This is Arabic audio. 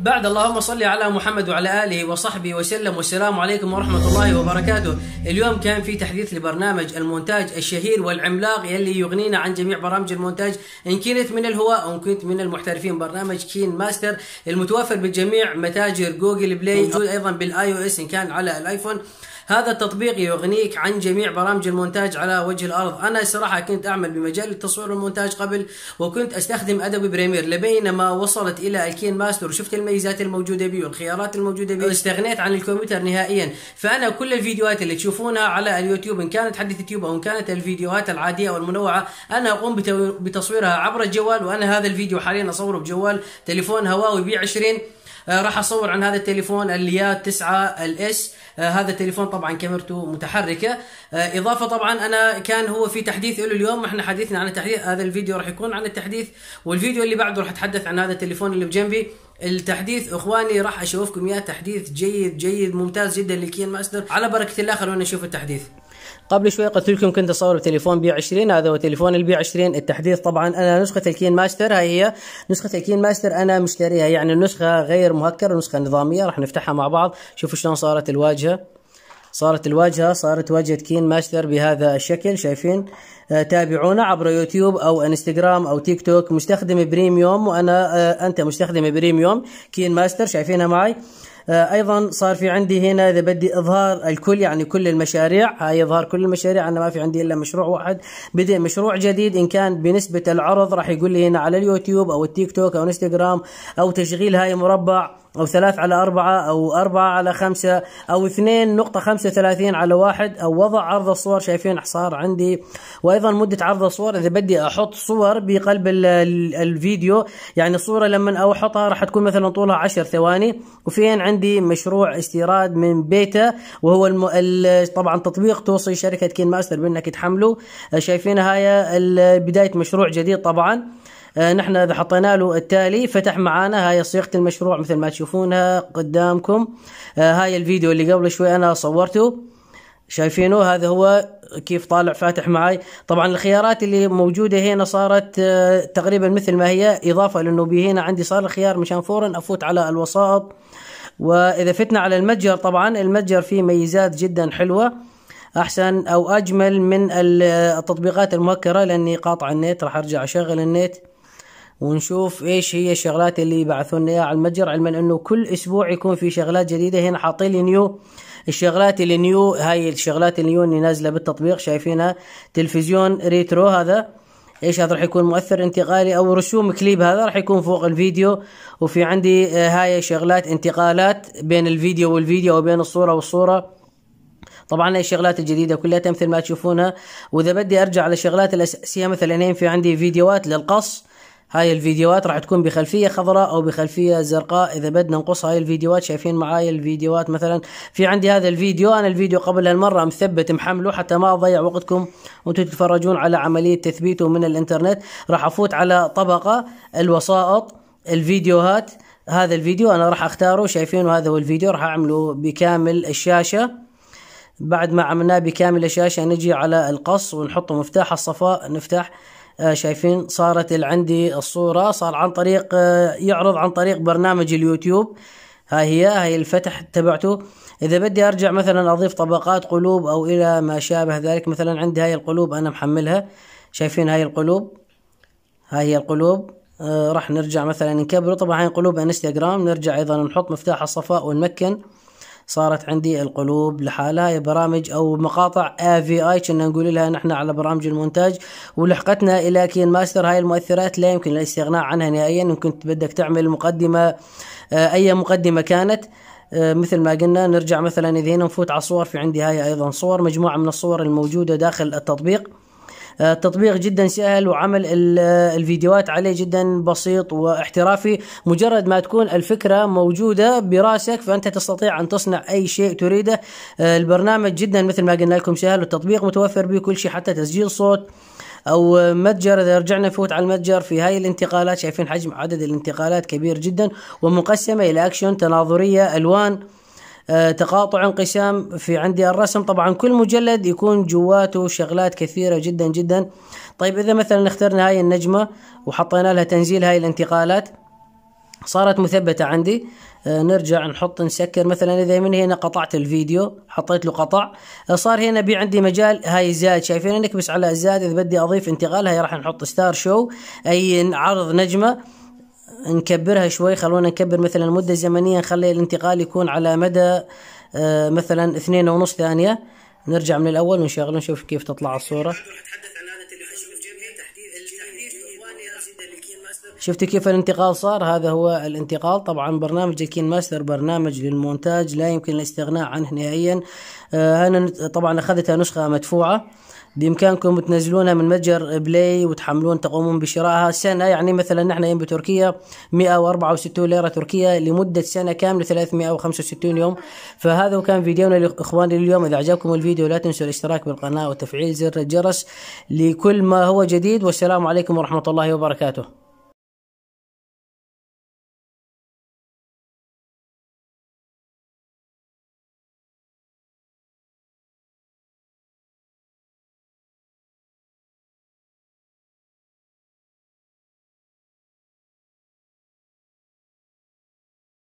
بعد اللهم صل على محمد وعلى اله وصحبه وسلم والسلام عليكم ورحمه الله وبركاته. اليوم كان في تحديث لبرنامج المونتاج الشهير والعملاق يلي يغنينا عن جميع برامج المونتاج ان كنت من الهواء او كنت من المحترفين برنامج كين ماستر المتوفر بجميع متاجر جوجل بلاي موجود ايضا بالاي او اس ان كان على الايفون هذا التطبيق يغنيك عن جميع برامج المونتاج على وجه الارض انا صراحه كنت اعمل بمجال التصوير والمونتاج قبل وكنت استخدم ادوبي بريمير لبينما وصلت الى الكين ماستر وشفت الميزات الموجوده بيه والخيارات الموجوده بيه استغنيت عن الكمبيوتر نهائيا فانا كل الفيديوهات اللي تشوفونها على اليوتيوب ان كانت حديث يوتيوب او ان كانت الفيديوهات العاديه او المنوعه انا اقوم بتصويرها عبر الجوال وانا هذا الفيديو حاليا اصوره بجوال تليفون هواوي بي 20 آه، راح اصور عن هذا التليفون اليا 9 الاس آه، هذا التليفون طبعا كاميرته متحركه آه، اضافه طبعا انا كان هو في تحديث له اليوم احنا حديثنا عن التحديث هذا الفيديو راح يكون عن التحديث والفيديو اللي بعده راح اتحدث عن هذا التليفون اللي بجنبي التحديث اخواني راح اشوفكم اياه تحديث جيد جيد ممتاز جدا للكيان ماستر على بركه الله خلونا نشوف التحديث قبل شوي قلت لكم كنت اصور بتليفون بي 20 هذا هو تليفون البي 20 التحديث طبعا انا نسخه الكين ماستر هاي هي نسخه الكين ماستر انا مشتريها يعني النسخه غير مهكره نسخه نظاميه راح نفتحها مع بعض شوفوا شلون صارت الواجهه صارت الواجهه صارت واجهه كين ماستر بهذا الشكل شايفين آه، تابعونا عبر يوتيوب او انستغرام او تيك توك مستخدم بريميوم وانا آه، انت مستخدم بريميوم كين ماستر شايفينها معي آه، ايضا صار في عندي هنا اذا بدي اظهار الكل يعني كل المشاريع هاي اظهار كل المشاريع انا ما في عندي الا مشروع واحد بدي مشروع جديد ان كان بنسبه العرض راح يقول لي هنا على اليوتيوب او التيك توك او انستغرام او تشغيل هاي مربع أو ثلاث على أربعة أو أربعة على خمسة أو اثنين نقطة خمسة ثلاثين على واحد أو وضع عرض الصور شايفين حصار عندي وأيضا مدة عرض الصور إذا بدي أحط صور بقلب الفيديو يعني الصورة لما أو أحطها راح تكون مثلا طولها عشر ثواني وفين عندي مشروع استيراد من بيتا وهو الم... طبعا تطبيق توصي شركة كين ماستر بأنك تحمله شايفين هاي بداية مشروع جديد طبعا آه، نحن اذا حطينا له التالي فتح معانا هاي صيغه المشروع مثل ما تشوفونها قدامكم آه، هاي الفيديو اللي قبل شوي انا صورته شايفينه هذا هو كيف طالع فاتح معي طبعا الخيارات اللي موجوده هنا صارت آه، تقريبا مثل ما هي اضافه لانه هنا عندي صار الخيار مشان فورا افوت على الوسائط واذا فتنا على المتجر طبعا المتجر فيه ميزات جدا حلوه احسن او اجمل من التطبيقات المهكره لاني قاطع النت راح ارجع اشغل النت ونشوف ايش هي الشغلات اللي يبعثون اياها على المتجر علما انه كل اسبوع يكون في شغلات جديده هنا حاطين لي نيو الشغلات اللي نيو هاي الشغلات نيو اللي نازله بالتطبيق شايفينها تلفزيون ريترو هذا ايش هذا راح يكون مؤثر انتقالي او رسوم كليب هذا راح يكون فوق الفيديو وفي عندي آه، هاي شغلات انتقالات بين الفيديو والفيديو وبين الصوره والصوره طبعا هاي الشغلات الجديده كلها مثل ما تشوفونها واذا بدي ارجع على الشغلات الاساسيه مثلا هنا في عندي فيديوهات للقص هاي الفيديوهات راح تكون بخلفيه خضراء او بخلفيه زرقاء اذا بدنا نقص هاي الفيديوهات شايفين معاي الفيديوهات مثلا في عندي هذا الفيديو انا الفيديو قبل هالمره مثبت محمله حتى ما اضيع وقتكم وانتم تتفرجون على عمليه تثبيته من الانترنت راح افوت على طبقه الوسائط الفيديوهات هذا الفيديو انا راح اختاره شايفينه هذا هو الفيديو راح اعمله بكامل الشاشه بعد ما عملناه بكامل الشاشة نجي على القص ونحط مفتاح الصفاء نفتح آه، شايفين صارت عندي الصورة صار عن طريق آه، يعرض عن طريق برنامج اليوتيوب هاي هي هاي الفتح تبعته اذا بدي ارجع مثلا اضيف طبقات قلوب او الى ما شابه ذلك مثلا عندي هاي القلوب انا محملها شايفين هاي القلوب هاي هي القلوب آه راح نرجع مثلا نكبره طبعا هاي قلوب انستغرام نرجع ايضا نحط مفتاح الصفاء ونمكن صارت عندي القلوب لحالها هي برامج او مقاطع اي في اي كنا نقول لها نحن على برامج المونتاج ولحقتنا الى كين ماستر هاي المؤثرات لا يمكن الاستغناء عنها نهائيا ان كنت بدك تعمل مقدمه آه، اي مقدمه كانت آه، مثل ما قلنا نرجع مثلا اذا هنا نفوت على الصور في عندي هاي ايضا صور مجموعه من الصور الموجوده داخل التطبيق التطبيق جدا سهل وعمل الفيديوهات عليه جدا بسيط واحترافي مجرد ما تكون الفكرة موجودة براسك فأنت تستطيع أن تصنع أي شيء تريده آه، البرنامج جدا مثل ما قلنا لكم سهل والتطبيق متوفر به كل شيء حتى تسجيل صوت او متجر اذا رجعنا نفوت على المتجر في هاي الانتقالات شايفين حجم عدد الانتقالات كبير جدا ومقسمه الى اكشن تناظريه الوان آه، تقاطع انقسام في عندي الرسم طبعا كل مجلد يكون جواته شغلات كثيرة جدا جدا طيب إذا مثلا اخترنا هاي النجمة وحطينا لها تنزيل هاي الانتقالات صارت مثبتة عندي آه، نرجع نحط نسكر مثلا اذا من هنا قطعت الفيديو حطيت له قطع آه، صار هنا بي عندي مجال هاي زاد شايفين نكبس على زاد اذا بدي اضيف انتقال هاي راح نحط ستار شو اي عرض نجمه نكبرها شوي خلونا نكبر مثلا المدة الزمنية نخلي الانتقال يكون على مدى آه، مثلا اثنين ونص ثانية نرجع من الأول ونشغله ونشوف كيف تطلع الصورة شفتي كيف الانتقال صار هذا هو الانتقال طبعا برنامج الكين ماستر برنامج للمونتاج لا يمكن الاستغناء عنه نهائيا آه، انا طبعا اخذتها نسخه مدفوعه بامكانكم تنزلونها من متجر بلاي وتحملون تقومون بشرائها سنه يعني مثلا نحن يوم بتركيا 164 ليره تركيه لمده سنه كامله 365 يوم فهذا كان فيديونا لاخواني اليوم اذا عجبكم الفيديو لا تنسوا الاشتراك بالقناه وتفعيل زر الجرس لكل ما هو جديد والسلام عليكم ورحمه الله وبركاته